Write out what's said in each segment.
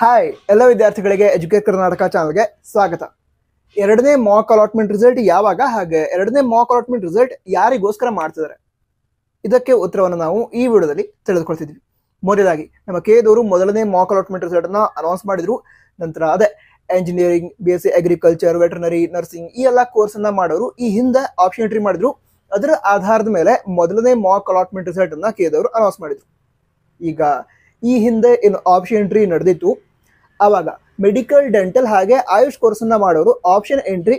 Hi ಎಲ್ಲ ವಿದ್ಯಾರ್ಥಿಗಳಿಗೆ educate Karnataka ಚಾನಲ್ಗೆ ಸ್ವಾಗತ ಎರಡನೇ ಮಾಕ್ ಅಲಾಟ್ಮೆಂಟ್ ರಿಸಲ್ಟ್ ಯಾವಾಗ ಹಾಗೆ ಎರಡನೇ ಮಾಕ್ ಅಲಾಟ್ಮೆಂಟ್ ರಿಸಲ್ಟ್ ಯಾರಿಗೋಸ್ಕರ ಮಾಡ್ತಿದ್ದಾರೆ ಇದಕ್ಕೆ ಉತ್ತರವನ್ನು ನಾವು ಈ ವಿಡಿಯೋದಲ್ಲಿ ತಿಳಿದುಕೊಳ್ತಿದ್ವಿ ಮೊದಲಾಗಿ ನಮ್ಮ ಕೇದವರು ಮೊದಲನೇ ಮಾಕ್ ಅಲಾಟ್ಮೆಂಟ್ ರಿಸಲ್ಟನ್ನು ಅನೌನ್ಸ್ ಮಾಡಿದ್ರು ನಂತರ ಅದೇ engineering B S C agriculture veterinary nursing ಈ ಎಲ್ಲ ಅನ್ನ ಮಾಡೋರು ಈ ಹಿಂದೆ ಆಪ್ಷನ್ ಎಂಟ್ರಿ ಮಾಡಿದ್ರು ಅದರ ಆಧಾರದ ಮೇಲೆ ಮೊದಲನೇ ಮಾಕ್ ಅಲಾಟ್ಮೆಂಟ್ ರಿಸಲ್ಟನ್ನು ಕೇದವರು ಅನೌನ್ಸ್ ಮಾಡಿದ್ರು ಈಗ ಈ ಹಿಂದೆ ಏನು ಆಪ್ಷನ್ ಎಂಟ್ರಿ ನಡೆದಿತ್ತು ಆವಾಗ ಮೆಡಿಕಲ್ ಡೆಂಟಲ್ ಹಾಗೆ ಆಯುಷ್ ಕೋರ್ಸನ್ನ ಮಾಡೋರು ಆಪ್ಷನ್ ಎಂಟ್ರಿ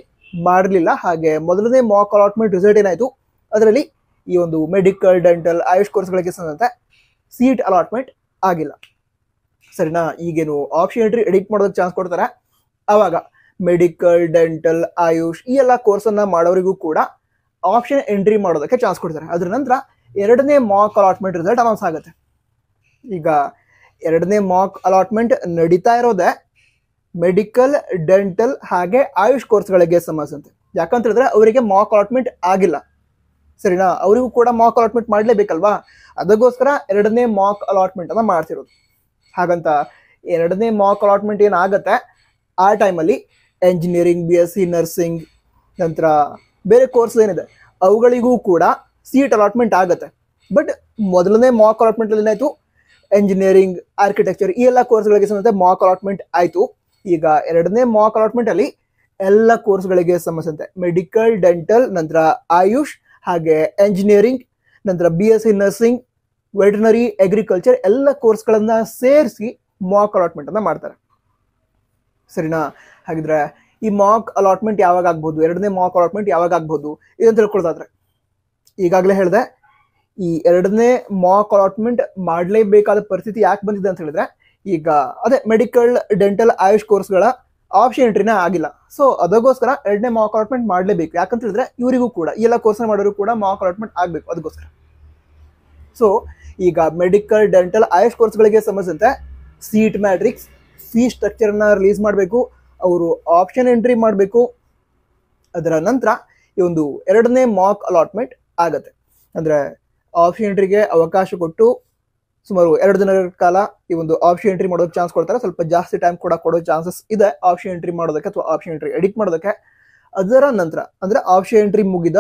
ಮಾಡಲಿಲ್ಲ ಹಾಗೆ ಮೊದಲನೇ ಮಾಕ್ ಅಲಾಟ್ಮೆಂಟ್ ರಿಸಲ್ಟ್ ಏನಾಯಿತು ಅದರಲ್ಲಿ ಈ ಒಂದು ಮೆಡಿಕಲ್ ಡೆಂಟಲ್ ಆಯುಷ್ ಕೋರ್ಸ್ಗಳಿಗೆ ಸಂಬಂಧಂತೆ ಸೀಟ್ ಅಲಾಟ್ಮೆಂಟ್ ಆಗಿಲ್ಲ ಸರಿನಾ ಈಗೇನು ಆಪ್ಷನ್ ಎಂಟ್ರಿ ಎಡಿಟ್ ಮಾಡೋದಕ್ಕೆ ಚಾನ್ಸ್ ಕೊಡ್ತಾರೆ ಆವಾಗ ಮೆಡಿಕಲ್ ಡೆಂಟಲ್ ಆಯುಷ್ ಈ ಎಲ್ಲ ಕೋರ್ಸನ್ನು ಮಾಡೋರಿಗೂ ಕೂಡ ಆಪ್ಷನ್ ಎಂಟ್ರಿ ಮಾಡೋದಕ್ಕೆ ಚಾನ್ಸ್ ಕೊಡ್ತಾರೆ ಅದರ ನಂತರ ಎರಡನೇ ಮಾಕ್ ಅಲಾಟ್ಮೆಂಟ್ ರಿಸಲ್ಟ್ ಅನೌನ್ಸ್ ಆಗುತ್ತೆ ಈಗ ಎರಡನೇ ಮಾಕ್ ಅಲಾಟ್ಮೆಂಟ್ ನಡೀತಾ ಇರೋದೇ ಮೆಡಿಕಲ್ ಡೆಂಟಲ್ ಹಾಗೆ ಆಯುಷ್ ಕೋರ್ಸ್ಗಳಿಗೆ ಸಮಸ್ಯೆ ಯಾಕಂತ ಹೇಳಿದ್ರೆ ಅವರಿಗೆ ಮಾಕ್ ಅಲಾಟ್ಮೆಂಟ್ ಆಗಿಲ್ಲ ಸರಿನಾ ಅವರಿಗೂ ಕೂಡ ಮಾಕ್ ಅಲಾಟ್ಮೆಂಟ್ ಮಾಡಲೇಬೇಕಲ್ವಾ ಅದಕ್ಕೋಸ್ಕರ ಎರಡನೇ ಮಾಕ್ ಅಲಾಟ್ಮೆಂಟ್ ಅನ್ನ ಮಾಡ್ತಿರೋದು ಹಾಗಂತ ಎರಡನೇ ಮಾಕ್ ಅಲಾಟ್ಮೆಂಟ್ ಏನಾಗುತ್ತೆ ಆ ಟೈಮಲ್ಲಿ engineering B S C nursing ನಂತರ ಬೇರೆ ಕೋರ್ಸ್ ಏನಿದೆ ಅವುಗಳಿಗೂ ಕೂಡ ಸೀಟ್ ಅಲಾಟ್ಮೆಂಟ್ ಆಗುತ್ತೆ ಬಟ್ ಮೊದಲನೇ ಮಾಕ್ ಅಲಾಟ್ಮೆಂಟ್ ಏನಾಯ್ತು ಎಂಜಿನಿಯರಿಂಗ್ ಆರ್ಕಿಟೆಕ್ಚರ್ ಈ ಎಲ್ಲ ಕೋರ್ಸ್ಗಳಿಗೆ ಸಂಬಂಧ ಮಾಕ್ ಅಲಾಟ್ಮೆಂಟ್ ಆಯಿತು ಈಗ ಎರಡನೇ ಮಾಕ್ ಅಲಾಟ್ಮೆಂಟಲ್ಲಿ ಎಲ್ಲ ಕೋರ್ಸ್ಗಳಿಗೆ ಸಂಬಂಧಿಸಿದಂತೆ ಮೆಡಿಕಲ್ ಡೆಂಟಲ್ ನಂತರ ಆಯುಷ್ ಹಾಗೆ ಎಂಜಿನಿಯರಿಂಗ್ ನಂತರ B S C nursing veterinary agriculture ಎಲ್ಲ ಕೋರ್ಸ್ಗಳನ್ನು ಸೇರಿಸಿ ಮಾಕ್ ಅಲಾಟ್ಮೆಂಟನ್ನು ಮಾಡ್ತಾರೆ ಸರಿನಾ ಹಾಗಿದ್ರೆ ಈ ಮಾಕ್ ಅಲಾಟ್ಮೆಂಟ್ ಯಾವಾಗ ಆಗ್ಬೋದು ಎರಡನೇ ಮಾಕ್ ಅಲಾಟ್ಮೆಂಟ್ ಯಾವಾಗ ಆಗ್ಬೋದು ಇದನ್ನು ತಿಳ್ಕೊಳ್ತಾದ್ರೆ ಈಗಾಗಲೇ ಹೇಳಿದೆ ಈ ಎರಡನೇ ಮಾಕ್ ಅಲಾಟ್ಮೆಂಟ್ ಮಾಡಲೇಬೇಕಾದ ಪರಿಸ್ಥಿತಿ ಯಾಕೆ ಬಂದಿದೆ ಅಂತ ಹೇಳಿದ್ರೆ ಈಗ ಅದೇ ಮೆಡಿಕಲ್ ಡೆಂಟಲ್ ಆಯುಷ್ ಕೋರ್ಸ್ಗಳ ಆಪ್ಷನ್ ಎಂಟ್ರಿನೇ ಆಗಿಲ್ಲ ಸೊ ಅದಕ್ಕೋಸ್ಕರ ಎರಡನೇ ಮಾಕ್ ಅಲಾಟ್ಮೆಂಟ್ ಮಾಡಲೇಬೇಕು ಯಾಕಂತ ಹೇಳಿದ್ರೆ ಇವರಿಗೂ ಕೂಡ ಎಲ್ಲ ಕೋರ್ಸ್ನ ಮಾಡೋರು ಕೂಡ ಮಾಕ್ ಅಲಾಟ್ಮೆಂಟ್ ಆಗಬೇಕು ಅದಕ್ಕೋಸ್ಕರ ಸೊ ಈಗ ಮೆಡಿಕಲ್ ಡೆಂಟಲ್ ಆಯುಷ್ ಕೋರ್ಸ್ಗಳಿಗೆ ಸಂಬಂಧಿಸಿದಂತೆ ಸೀಟ್ ಮ್ಯಾಟ್ರಿಕ್ಸ್ ಫೀ ಸ್ಟ್ರಕ್ಚರ್ನ ರಿಲೀಸ್ ಮಾಡಬೇಕು ಅವರು ಆಪ್ಷನ್ ಎಂಟ್ರಿ ಮಾಡಬೇಕು ಅದರ ನಂತರ ಈ ಒಂದು ಎರಡನೇ ಮಾಕ್ ಅಲಾಟ್ಮೆಂಟ್ ಆಗುತ್ತೆ ಅಂದರೆ ಆಪ್ಷನ್ ಎಂಟ್ರಿಗೆ ಅವಕಾಶ ಕೊಟ್ಟು ಸುಮಾರು ಎರಡು ದಿನಗಳ ಕಾಲ ಈ ಒಂದು ಆಪ್ಷನ್ ಎಂಟ್ರಿ ಮಾಡೋದಕ್ಕೆ ಚಾನ್ಸ್ ಕೊಡ್ತಾರೆ ಸ್ವಲ್ಪ ಜಾಸ್ತಿ ಟೈಮ್ ಕೂಡ ಕೊಡೋ ಚಾನ್ಸಸ್ ಇದೆ ಆಪ್ಷನ್ ಎಂಟ್ರಿ ಮಾಡೋದಕ್ಕೆ ಅಥವಾ ಆಪ್ಷನ್ ಎಂಟ್ರಿ ಎಡಿಟ್ ಮಾಡೋದಕ್ಕೆ ಅದರ ನಂತರ ಅಂದರೆ ಆಪ್ಷನ್ ಎಂಟ್ರಿ ಮುಗಿದ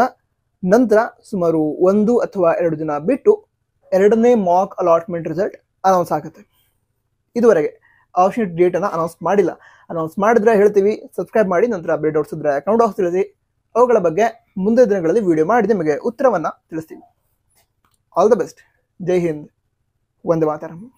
ನಂತರ ಸುಮಾರು ಒಂದು ಅಥವಾ ಎರಡು ದಿನ ಬಿಟ್ಟು ಎರಡನೇ ಮಾಕ್ ಅಲಾಟ್ಮೆಂಟ್ ರಿಸಲ್ಟ್ ಅನೌನ್ಸ್ ಆಗುತ್ತೆ ಇದುವರೆಗೆ ಆಪ್ಷನ್ ಎಂಟ್ರಿ ಡೇಟನ್ನು ಅನೌನ್ಸ್ ಮಾಡಿಲ್ಲ ಅನೌನ್ಸ್ ಮಾಡಿದ್ರೆ ಹೇಳ್ತೀವಿ ಸಬ್ಸ್ಕ್ರೈಬ್ ಮಾಡಿ ನಂತರ ಅಪ್ಡೇಟ್ ಓಡಿಸಿದ್ರೆ ಅಕೌಂಟ್ ತಿಳಿಸಿ ಅವುಗಳ ಬಗ್ಗೆ ಮುಂದೆ ದಿನಗಳಲ್ಲಿ ವಿಡಿಯೋ ಮಾಡಿ ನಿಮಗೆ ಉತ್ತರವನ್ನು ತಿಳಿಸ್ತೀವಿ All the best. Jai Hind. Vande Mataram.